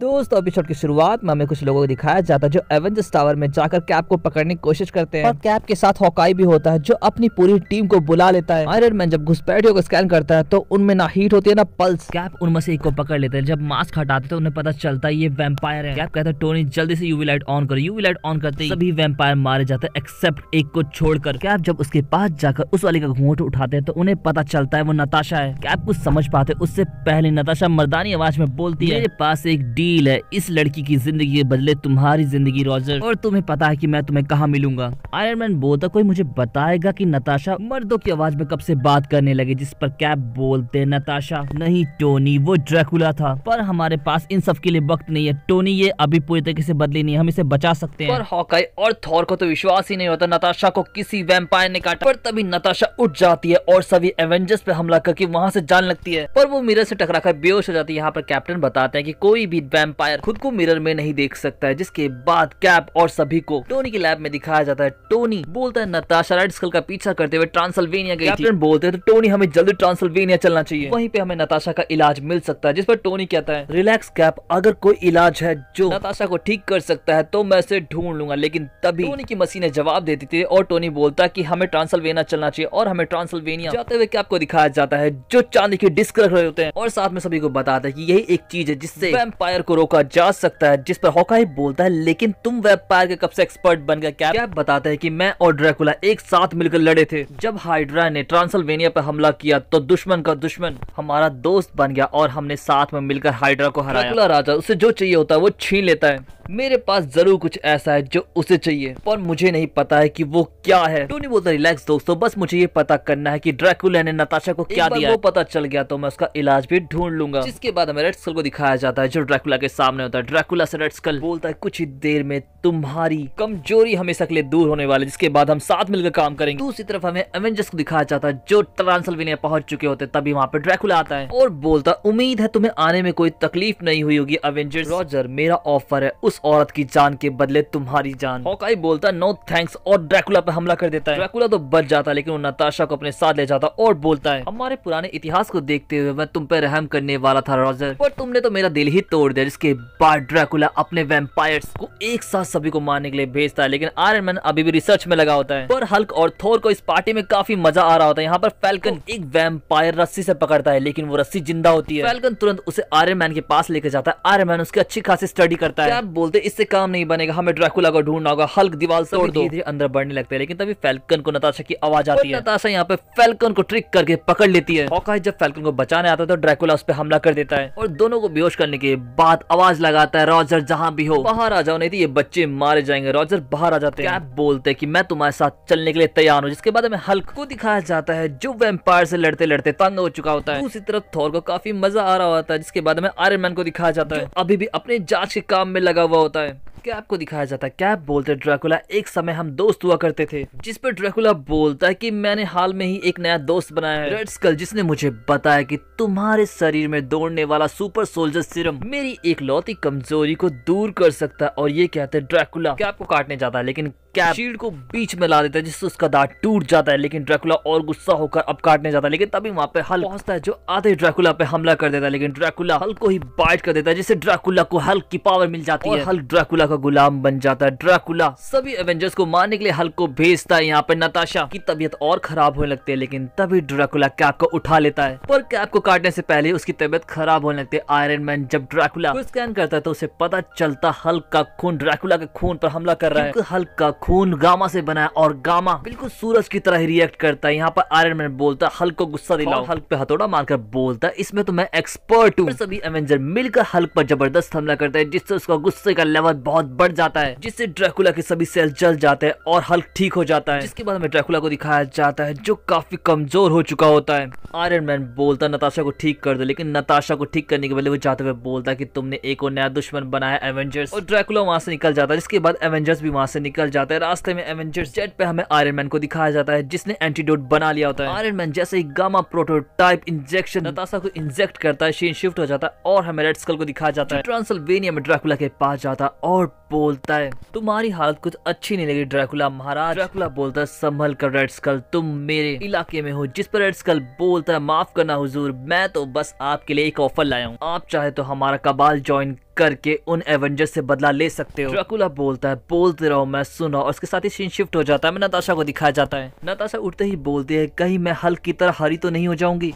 दोस्तों एपिसोड की शुरुआत में हमें कुछ लोगों को दिखाया जाता है जो एवेंजर्स टावर में जाकर कैप को पकड़ने की कोशिश करते हैं और कैप के साथ हॉकाई भी होता है जो अपनी पूरी टीम को बुला लेता है आयरन मैन जब घुसपैठियों को स्कैन करता है तो उनमें ना हीट होती है ना पल्स कैप उनमें से एक को पकड़ लेते हैं जब मास्क हटाते तो उन्हें पता चलता है ये वेम्पायर है कैप कहता है टोनी जल्दी से यूवी लाइट ऑन करो यूवी लाइट ऑन करते सभी वेम्पायर मारे जाते हैं एक्सेप्ट एक को छोड़कर कैप जब उसके पास जाकर उस वाले का घूंट उठाते हैं तो उन्हें पता चलता है वो नताशा है कैप कुछ समझ पाते उससे पहले नताशा मर्दानी आवाज में बोलती है मेरे पास एक डी वकील है इस लड़की की जिंदगी के बदले तुम्हारी जिंदगी रॉजर और तुम्हें पता है की मैं तुम्हें कहाँ मिलूंगा आयरन मैन बोलता कोई मुझे बताएगा की नताशा मर्दों की आवाज में कब से बात करने लगे जिस पर कैप बोलते नताशा नहीं टोनी वो ड्रैकुला था पर हमारे पास इन सब के लिए वक्त नहीं है टोनी ये अभी पूरी तरीके से बदली नहीं हम इसे बचा सकते हैं पर हॉकाई और थौर को तो विश्वास ही नहीं होता नताशा को किसी वेम्पायर ने काटा पर तभी नताशा उठ जाती है और सभी एवेंजर्स पे हमला करके वहाँ से जान लगती है पर वो मिरर से टकरा कर बेहोश हो जाती है यहाँ पर कैप्टन बताते हैं की कोई भी वैम्पायर खुद को मिरर में नहीं देख सकता है जिसके बाद कैप और सभी को टोनी के लैब में दिखाया जाता है टोनी बोलता है नताशा रेड स्कल का पीछा करते हुए ट्रांसल्वेनिया गई थी बोलते हैं तो टोनी हमें जल्दी ट्रांसल्वेनिया चलना चाहिए वहीं पे हमें नताशा का इलाज मिल सकता है जिस पर टोनी कहता है रिलैक्स कैप अगर कोई इलाज है जो नताशा को ठीक कर सकता है तो मैं उसे ढूंढ लूंगा लेकिन तभी टोनी की मसीने जवाब देती थी और टोनी बोलता है की हमें ट्रांसल्वेनिया चलना चाहिए और हमें ट्रांसल्वेनिया जाते हुए कैप को दिखाया जाता है जो चांदी के डिस्क रख रहे होते हैं और साथ में सभी को बताता है की यही एक चीज है जिससे वैम्पायर को रोका जा सकता है जिस पर हॉकाई बोलता है लेकिन तुम वेपायर के कब से एक्सपर्ट बन गया क्या क्या बताता है कि मैं और ड्रैकुला एक साथ मिलकर लड़े थे जब हाइड्रा ने ट्रांसल्वेनिया पर हमला किया तो दुश्मन का दुश्मन हमारा दोस्त बन गया और हमने साथ में मिलकर हाइड्रा को हराया राजा उसे जो चाहिए होता है वो छीन लेता है मेरे पास जरूर कुछ ऐसा है जो उसे चाहिए पर मुझे नहीं पता है कि वो क्या है टोनी बोलता रिलैक्स दोस्तों बस मुझे ये पता करना है कि ड्रैकुला ने नताशा को क्या दिया वो पता चल गया तो मैं उसका इलाज भी ढूंढ लूंगा इसके बाद हमें रेड स्कल को दिखाया जाता है जो ड्रैकुला के सामने होता है ड्रैकुला से रेड स्कल बोलता है कुछ ही देर में तुम्हारी कमजोरी हमेशा के लिए दूर होने वाले जिसके बाद हम साथ मिलकर काम करेंगे दूसरी तरफ हमें एवेंजर्स को दिखाया जाता है जो ट्रांसलवेनिया पहुंच चुके होते तभी वहाँ पे ड्रैकुला आता है और बोलता उम्मीद है तुम्हें आने में कोई तकलीफ नहीं हुई होगी एवेंजर्स रॉजर मेरा ऑफर है उस औरत की जान के बदले तुम्हारी जान हॉकाई बोलता नो थैंक्स और ड्रैकुला पे हमला कर देता है ड्रैकुला तो बच जाता है लेकिन वो नताशा को अपने साथ ले जाता और बोलता है हमारे पुराने इतिहास को देखते हुए मैं तुम पे रहम करने वाला था रॉजर पर तुमने तो मेरा दिल ही तोड़ दिया अंदर इसके बाद ड्रैकुला अपने वेम्पायर्स को एक साथ सभी को मारने के लिए भेजता है लेकिन आयरन मैन अभी भी रिसर्च में लगा होता है पर हल्क और थोर को इस पार्टी में काफी मजा आ रहा होता है यहाँ पर फैल्कन एक वेम्पायर रस्सी से पकड़ता है लेकिन वो रस्सी जिंदा होती है फैल्कन तुरंत उसे आयरन मैन के पास लेकर जाता है आयरन मैन उसकी अच्छी खासी स्टडी करता है बोलते इससे काम नहीं बनेगा हमें ड्रैकुला को ढूंढना होगा हल्क दीवार से धीरे धीरे अंदर बढ़ने लगता है लेकिन तभी फैल्कन को नताशा की आवाज आती है नताशा यहाँ पे फैल्कन को ट्रिक करके पकड़ लेती है जब फैल्कन को बचाने आता है तो ड्रैकुला उस पर हमला कर देता है और दोनों को बेहोश करने के बाद साथ आवाज लगाता है रॉजर जहाँ भी हो बाहर आ जाओ नहीं थी तो ये बच्चे मारे जाएंगे रॉजर बाहर आ जाते हैं बोलते कि मैं तुम्हारे साथ चलने के लिए तैयार हूँ जिसके बाद हमें हल्क को दिखाया जाता है जो वेम्पायर से लड़ते लड़ते तंग हो चुका होता है उसी तरफ थोर को काफी मजा आ रहा होता है जिसके बाद हमें आयरन मैन को दिखाया जाता है अभी भी अपने जांच के काम में लगा हुआ होता है कैप को दिखाया जाता है कैप बोलते ड्रैकुला एक समय हम दोस्त हुआ करते थे जिस पर ड्रैकुला बोलता है कि मैंने हाल में ही एक नया दोस्त बनाया है रेड स्कल जिसने मुझे बताया कि तुम्हारे शरीर में दौड़ने वाला सुपर सोल्जर सिरम मेरी एक लौती कमजोरी को दूर कर सकता है और ये कहते ड्रैकुला कैप को काटने जाता है लेकिन कैप शील्ड को बीच में ला देता है जिससे उसका दांत टूट जाता है लेकिन ड्रैकुला और गुस्सा होकर अब काटने जाता है लेकिन तभी वहाँ पे हल पहुंचता है जो आधे ड्रैकुला पे हमला कर देता है लेकिन ड्रैकुला हल को ही बाइट कर देता है जिससे ड्रैकुला को हल की पावर मिल जाती है हल ड्रैकुला का गुलाम बन जाता है ड्रैकुला सभी एवेंजर्स को मारने के लिए हल को भेजता है यहाँ पे नताशा की तबियत और खराब होने लगती है लेकिन तभी ड्रैकुला कैप को उठा लेता है पर कैप को काटने से पहले उसकी तबियत खराब होने लगती है आयरन मैन जब ड्रैकुला स्कैन करता है तो उसे पता चलता हल्क का खून ड्रैकुला के खून पर हमला कर रहा है हल्क का खून गामा से बना है और गामा बिल्कुल सूरज की तरह ही रिएक्ट करता है यहाँ पर आयरन मैन बोलता है हल्क को गुस्सा दिलाओ हल्क पे हथौड़ा मारकर बोलता है इसमें तो मैं एक्सपर्ट हूँ सभी एवेंजर मिलकर हल्क पर जबरदस्त हमला करता है जिससे उसका गुस्से का लेवल बहुत बढ़ जाता है जिससे ड्रैकुला के सभी सेल जल जाते हैं और हल्क ठीक हो जाता है इसके बाद हमें ड्रैकुला को दिखाया जाता है जो काफी कमजोर हो चुका होता है आयरन मैन बोलता है नताशा को ठीक कर दो लेकिन नताशा को ठीक करने के पहले वो जाते हुए बोलता है की तुमने एक और नया दुश्मन बनाया एवेंजर्स और ड्रैकुला वहां से निकल जाता है जिसके बाद एवेंजर्स भी वहां से निकल जाता जाता है रास्ते में एवेंजर्स जेट पे हमें आयरन मैन को दिखाया जाता है जिसने एंटीडोट बना लिया होता है आयरन मैन जैसे ही गामा प्रोटोटाइप इंजेक्शन नतासा को इंजेक्ट करता है शीन शिफ्ट हो जाता है और हमें रेड स्कल को दिखाया जाता है ट्रांसल्वेनिया में ड्रैकुला के पास जाता है और बोलता है तुम्हारी हालत कुछ अच्छी नहीं लगी ड्रैकुला महाराज ड्रैकुला बोलता है संभल कर रेड स्कल तुम मेरे इलाके में हो जिस पर रेड स्कल बोलता है माफ करना हुजूर मैं तो बस आपके लिए एक ऑफर लाया हूँ आप चाहे तो हमारा कबाल ज्वाइन करके उन एवेंजर्स से बदला ले सकते हो ड्रैकुला बोलता है बोलते रहो मैं सुना और उसके साथ ही सीन शिफ्ट हो जाता है मैं नताशा को दिखाया जाता है नताशा उठते ही बोलती है कहीं मैं हल्क की तरह हरी तो नहीं हो जाऊंगी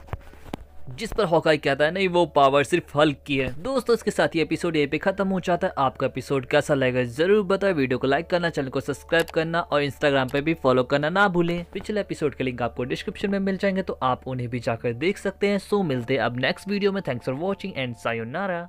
जिस पर हॉकाई कहता है नहीं वो पावर सिर्फ हल्क की है दोस्तों इसके साथ ही एपिसोड ये पे खत्म हो जाता है आपका एपिसोड कैसा लगेगा जरूर बताएं वीडियो को लाइक करना चैनल को सब्सक्राइब करना और इंस्टाग्राम पे भी फॉलो करना ना भूलें पिछले एपिसोड के लिंक आपको डिस्क्रिप्शन में मिल जाएंगे तो आप उन्हें भी जाकर देख सकते हैं सो मिलते हैं अब नेक्स्ट वीडियो में thanks for watching and sayonara